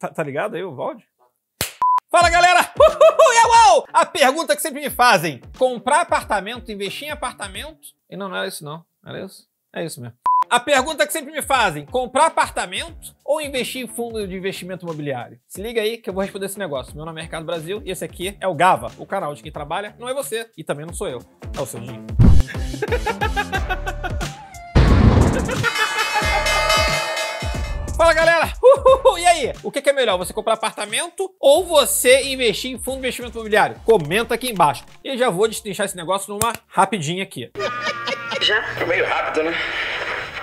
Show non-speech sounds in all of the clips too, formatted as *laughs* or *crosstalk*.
Tá, tá ligado aí o Valde? Fala galera! Uhul, uau! A pergunta que sempre me fazem: comprar apartamento, investir em apartamento? E não, não era é isso não. Não era é isso? É isso mesmo. A pergunta que sempre me fazem: comprar apartamento ou investir em fundo de investimento imobiliário? Se liga aí que eu vou responder esse negócio. Meu nome é Mercado Brasil e esse aqui é o Gava, o canal de quem trabalha, não é você e também não sou eu, é o seu dinheiro. *laughs* O que é melhor, você comprar apartamento ou você investir em fundo de investimento imobiliário? Comenta aqui embaixo. E já vou destrinchar esse negócio numa rapidinha aqui. Já? Foi meio rápido, né?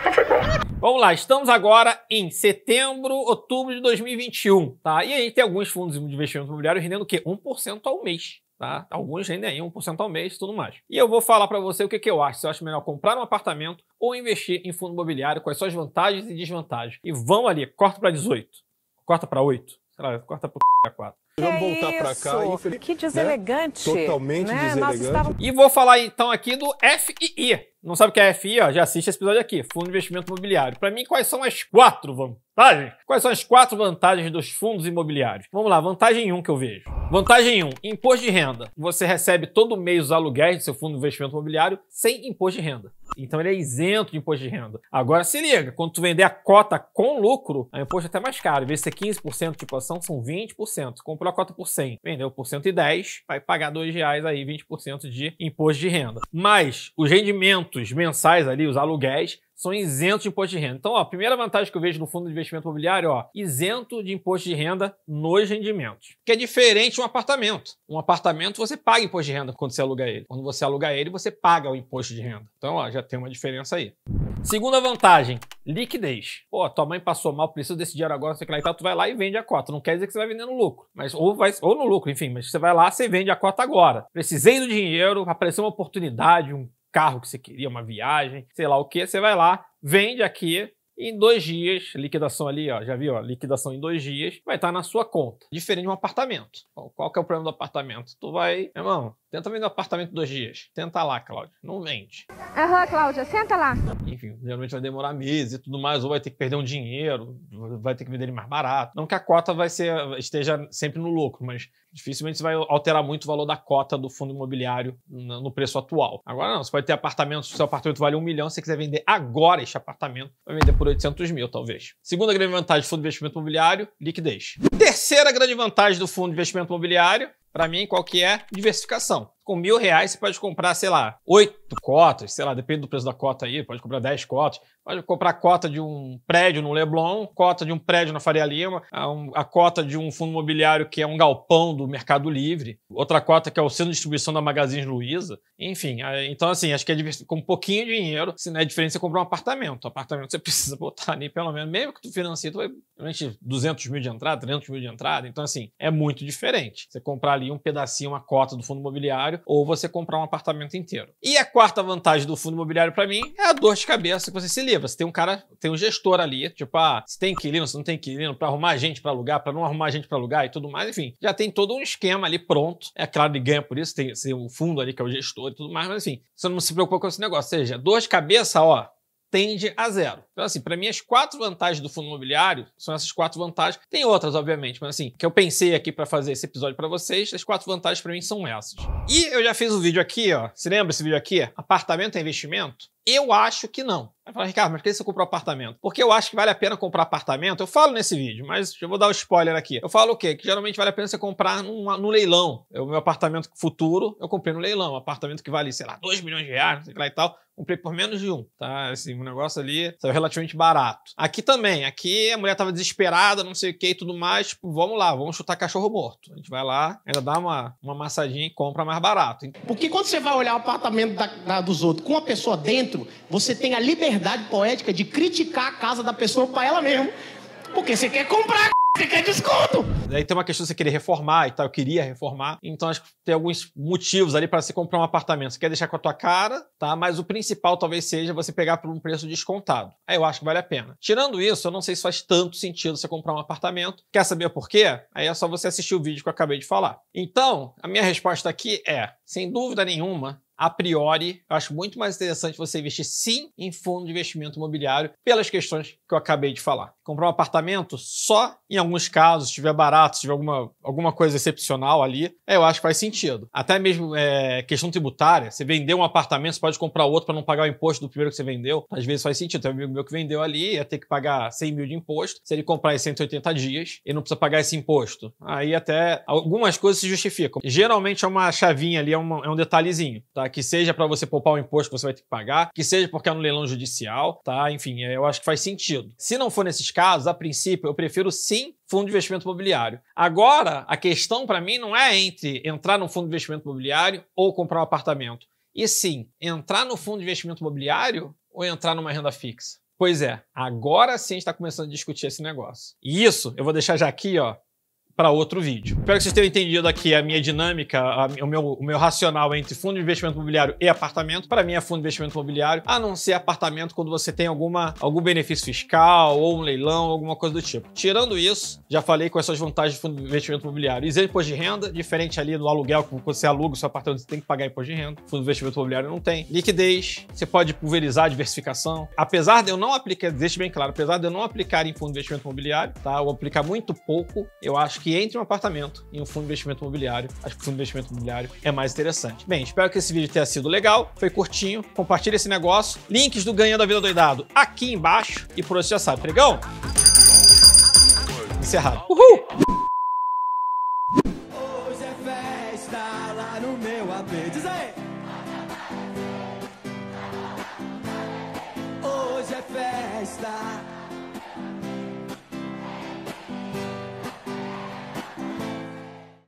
Mas foi bom. Vamos lá, estamos agora em setembro, outubro de 2021, tá? E aí tem alguns fundos de investimento imobiliário rendendo o quê? 1% ao mês. Tá? Alguns rendem aí 1% ao mês e tudo mais. E eu vou falar para você o que, que eu acho. Se eu acho melhor comprar um apartamento ou investir em fundo imobiliário, quais são as vantagens e desvantagens. E vamos ali, corta para 18 corta para oito, sei lá, corta para quatro. Vamos voltar para cá. Que né? deselegante. Né? Totalmente né? deselegante. Estávamos... E vou falar então aqui do FII, não sabe o que é FI, ó, já assiste esse episódio aqui, Fundo de Investimento Imobiliário. Para mim, quais são as quatro vantagens? Quais são as quatro vantagens dos fundos imobiliários? Vamos lá, vantagem 1 um que eu vejo. Vantagem 1, um, imposto de renda. Você recebe todo mês os aluguéis do seu fundo de investimento imobiliário sem imposto de renda. Então ele é isento de imposto de renda. Agora se liga, quando tu vender a cota com lucro, o imposto é até mais caro. Em vez de ser 15% de cotação, são 20%. Comprou a cota por 100, vendeu por 110, vai pagar R$ reais aí, 20% de imposto de renda. Mas os rendimentos rendimentos mensais ali, os aluguéis, são isentos de imposto de renda. Então, ó, a primeira vantagem que eu vejo no fundo de investimento imobiliário, ó, isento de imposto de renda nos rendimentos. Que é diferente de um apartamento. Um apartamento você paga imposto de renda quando você aluga ele. Quando você aluga ele, você paga o imposto de renda. Então, ó, já tem uma diferença aí. Segunda vantagem, liquidez. Pô, tua mãe passou mal, precisa desse dinheiro agora, sei lá e tal, tu vai lá e vende a cota. Não quer dizer que você vai vender no lucro, mas ou, vai, ou no lucro, enfim, mas você vai lá, você vende a cota agora. Precisei do dinheiro, apareceu uma oportunidade, um carro que você queria, uma viagem, sei lá o que, você vai lá, vende aqui, em dois dias, liquidação ali, ó, já viu, ó, liquidação em dois dias, vai estar tá na sua conta. Diferente de um apartamento. qual que é o problema do apartamento? Tu vai, irmão, Tenta vender um apartamento dois dias. Tenta lá, Cláudia. Não vende. Aham, uhum, Cláudia, senta lá. Enfim, geralmente vai demorar meses e tudo mais, ou vai ter que perder um dinheiro, vai ter que vender ele mais barato. Não que a cota vai ser, esteja sempre no lucro, mas dificilmente você vai alterar muito o valor da cota do fundo imobiliário no preço atual. Agora não, você pode ter apartamentos, seu apartamento vale um milhão, se você quiser vender agora este apartamento, vai vender por 800 mil, talvez. Segunda grande vantagem do fundo de investimento imobiliário, liquidez. Terceira grande vantagem do fundo de investimento imobiliário, para mim, qual que é? Diversificação com mil reais você pode comprar, sei lá, oito cotas, sei lá, depende do preço da cota aí, pode comprar dez cotas, pode comprar cota de um prédio no Leblon, cota de um prédio na Faria Lima, a, um, a cota de um fundo imobiliário que é um galpão do Mercado Livre, outra cota que é o centro de distribuição da Magazine Luiza, enfim, a, então assim, acho que é com um pouquinho de dinheiro, se não é diferente você comprar um apartamento, o apartamento você *laughs* precisa botar ali pelo menos, mesmo que tu financie, tu vai, 200 mil de entrada, 300 mil de entrada, então assim, é muito diferente, você comprar ali um pedacinho, uma cota do fundo imobiliário, imobiliário ou você comprar um apartamento inteiro. E a quarta vantagem do fundo imobiliário para mim é a dor de cabeça que você se livra. Você tem um cara, tem um gestor ali, tipo, ah, se tem inquilino, se não tem inquilino, para arrumar gente para alugar, para não arrumar gente para alugar e tudo mais, enfim. Já tem todo um esquema ali pronto. É claro, ele ganha por isso, tem, tem um fundo ali que é o gestor e tudo mais, mas enfim, você não se preocupa com esse negócio. Ou seja, dor de cabeça, ó, tende a zero. Então, assim, para mim, as quatro vantagens do fundo imobiliário são essas quatro vantagens. Tem outras, obviamente, mas assim, que eu pensei aqui para fazer esse episódio para vocês, as quatro vantagens para mim são essas. E eu já fiz um vídeo aqui, ó. Se lembra esse vídeo aqui? Apartamento é investimento? Eu acho que não. Vai falar, Ricardo, mas por que você comprou apartamento? Porque eu acho que vale a pena comprar apartamento. Eu falo nesse vídeo, mas eu vou dar o um spoiler aqui. Eu falo o quê? Que geralmente vale a pena você comprar no leilão. O meu apartamento futuro, eu comprei no leilão. Um apartamento que vale, sei lá, 2 milhões de reais, sei lá e tal. Comprei por menos de um, tá? Assim, um negócio ali saiu relativamente barato. Aqui também, aqui a mulher tava desesperada, não sei o que e tudo mais. Tipo, vamos lá, vamos chutar cachorro morto. A gente vai lá, ainda dá uma, uma massadinha e compra mais barato. Porque quando você vai olhar o apartamento da, da, dos outros com uma pessoa dentro, você tem a liberdade poética de criticar a casa da pessoa para ela mesmo. Porque você quer comprar, você quer desconto. Aí tem uma questão de você querer reformar e tal, eu queria reformar. Então acho que tem alguns motivos ali para você comprar um apartamento. Você quer deixar com a tua cara, tá? Mas o principal talvez seja você pegar por um preço descontado. Aí eu acho que vale a pena. Tirando isso, eu não sei se faz tanto sentido você comprar um apartamento. Quer saber por quê? Aí é só você assistir o vídeo que eu acabei de falar. Então, a minha resposta aqui é, sem dúvida nenhuma, a priori, eu acho muito mais interessante você investir sim em fundo de investimento imobiliário pelas questões que eu acabei de falar comprar um apartamento, só em alguns casos, se tiver barato, se tiver alguma, alguma coisa excepcional ali, é, eu acho que faz sentido. Até mesmo é, questão tributária, você vendeu um apartamento, você pode comprar outro para não pagar o imposto do primeiro que você vendeu. Às vezes faz sentido. Tem um amigo meu que vendeu ali, ia ter que pagar 100 mil de imposto. Se ele comprar em 180 dias, ele não precisa pagar esse imposto. Aí até algumas coisas se justificam. Geralmente é uma chavinha ali, é, uma, é um detalhezinho, tá? Que seja para você poupar o imposto que você vai ter que pagar, que seja porque é no leilão judicial, tá? Enfim, é, eu acho que faz sentido. Se não for nesses casos, a princípio, eu prefiro sim fundo de investimento imobiliário. Agora, a questão para mim não é entre entrar no fundo de investimento imobiliário ou comprar um apartamento. E sim, entrar no fundo de investimento imobiliário ou entrar numa renda fixa. Pois é, agora sim a gente está começando a discutir esse negócio. E isso eu vou deixar já aqui, ó, para outro vídeo. Espero que vocês tenham entendido aqui a minha dinâmica, a, o, meu, o meu racional entre fundo de investimento imobiliário e apartamento. Para mim é fundo de investimento imobiliário, a não ser apartamento quando você tem alguma, algum benefício fiscal ou um leilão, alguma coisa do tipo. Tirando isso, já falei quais são as vantagens do fundo de investimento imobiliário. Isento imposto de renda, diferente ali do aluguel, quando você aluga o seu apartamento, você tem que pagar imposto de renda. Fundo de investimento imobiliário não tem. Liquidez, você pode pulverizar a diversificação. Apesar de eu não aplicar, deixe bem claro, apesar de eu não aplicar em fundo de investimento imobiliário, tá? Eu aplicar muito pouco, eu acho que que entre um apartamento e um fundo de investimento imobiliário. Acho que o fundo de investimento imobiliário é mais interessante. Bem, espero que esse vídeo tenha sido legal, foi curtinho. Compartilhe esse negócio. Links do Ganhando a Vida Doidado aqui embaixo. E por hoje já sabe, pregão? Encerrado. Uhul! Hoje é festa lá no meu AP. Diz aí! Hoje é festa.